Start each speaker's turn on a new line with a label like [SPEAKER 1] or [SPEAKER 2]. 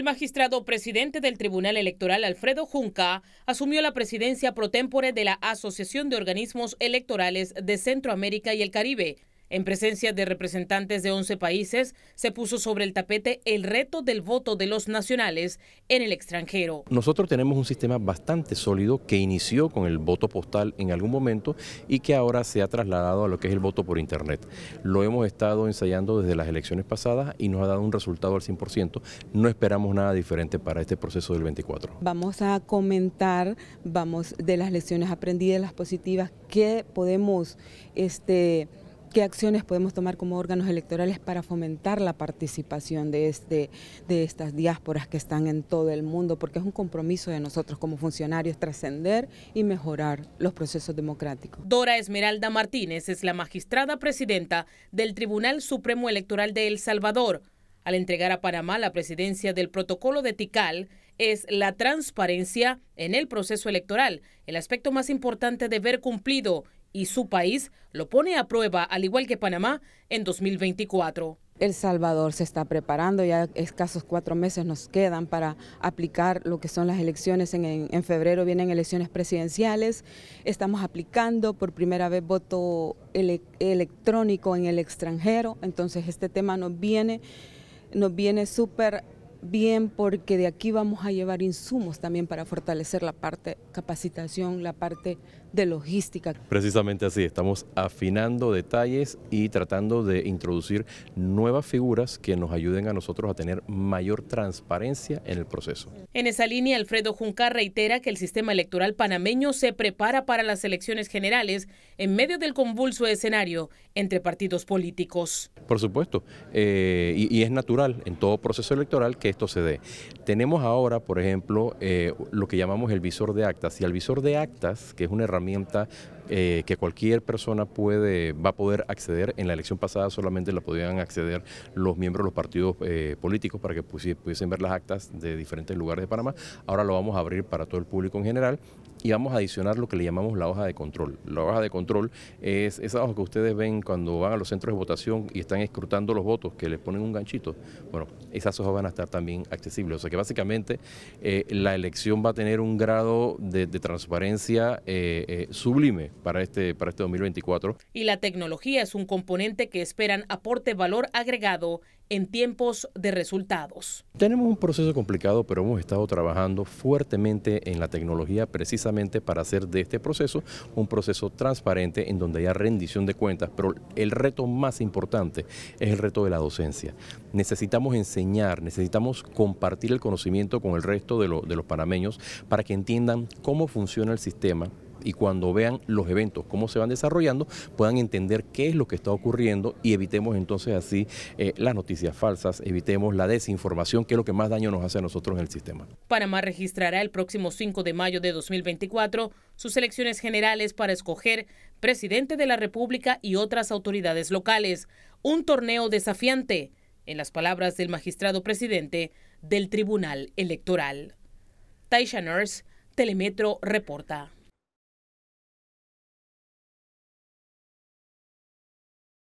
[SPEAKER 1] El magistrado presidente del Tribunal Electoral, Alfredo Junca, asumió la presidencia pro de la Asociación de Organismos Electorales de Centroamérica y el Caribe, en presencia de representantes de 11 países, se puso sobre el tapete el reto del voto de los nacionales en el extranjero.
[SPEAKER 2] Nosotros tenemos un sistema bastante sólido que inició con el voto postal en algún momento y que ahora se ha trasladado a lo que es el voto por Internet. Lo hemos estado ensayando desde las elecciones pasadas y nos ha dado un resultado al 100%. No esperamos nada diferente para este proceso del 24.
[SPEAKER 3] Vamos a comentar, vamos de las lecciones aprendidas, las positivas, que podemos... Este, qué acciones podemos tomar como órganos electorales para fomentar la participación de, este, de estas diásporas que están en todo el mundo, porque es un compromiso de nosotros como funcionarios trascender y mejorar los procesos democráticos.
[SPEAKER 1] Dora Esmeralda Martínez es la magistrada presidenta del Tribunal Supremo Electoral de El Salvador. Al entregar a Panamá la presidencia del protocolo de TICAL, es la transparencia en el proceso electoral, el aspecto más importante de ver cumplido y su país lo pone a prueba, al igual que Panamá, en 2024.
[SPEAKER 3] El Salvador se está preparando, ya escasos cuatro meses nos quedan para aplicar lo que son las elecciones. En, febrero vienen elecciones presidenciales, estamos aplicando por primera vez voto electrónico en el extranjero, entonces este tema nos viene, nos viene súper bien porque de aquí vamos a llevar insumos también para fortalecer la parte capacitación, la parte de logística.
[SPEAKER 2] Precisamente así, estamos afinando detalles y tratando de introducir nuevas figuras que nos ayuden a nosotros a tener mayor transparencia en el proceso.
[SPEAKER 1] En esa línea, Alfredo Juncar reitera que el sistema electoral panameño se prepara para las elecciones generales en medio del convulso escenario entre partidos políticos.
[SPEAKER 2] Por supuesto, eh, y es natural en todo proceso electoral que esto se dé. Tenemos ahora, por ejemplo, eh, lo que llamamos el visor de actas. Y el visor de actas, que es una herramienta eh, que cualquier persona puede, va a poder acceder. En la elección pasada solamente la podían acceder los miembros de los partidos eh, políticos para que pudiesen ver las actas de diferentes lugares de Panamá. Ahora lo vamos a abrir para todo el público en general y vamos a adicionar lo que le llamamos la hoja de control. La hoja de control es esa hoja que ustedes ven cuando van a los centros de votación y están escrutando los votos, que les ponen un ganchito. Bueno, esas hojas van a estar también accesibles. O sea que básicamente eh, la elección va a tener un grado de, transparencia sublime para este, para este 2024.
[SPEAKER 1] Y la tecnología es un componente que esperan aporte valor agregado en tiempos de resultados.
[SPEAKER 2] Tenemos un proceso complicado, pero hemos estado trabajando fuertemente en la tecnología precisamente para hacer de este proceso un proceso transparente en donde haya rendición de cuentas, pero el reto más importante es el reto de la docencia. Necesitamos enseñar, necesitamos compartir el conocimiento con el resto de, de los panameños para que entiendan cómo funciona el sistema, y cuando vean los eventos, cómo se van desarrollando, puedan entender qué es lo que está ocurriendo y evitemos entonces así eh, las noticias falsas, evitemos la desinformación, que es lo que más daño nos hace a nosotros en el sistema.
[SPEAKER 1] Panamá registrará el próximo 5 de mayo de 2024 sus elecciones generales para escoger presidente de la República y otras autoridades locales. Un torneo desafiante, en las palabras del magistrado presidente del Tribunal Electoral. Taisha Nurse, Telemetro reporta.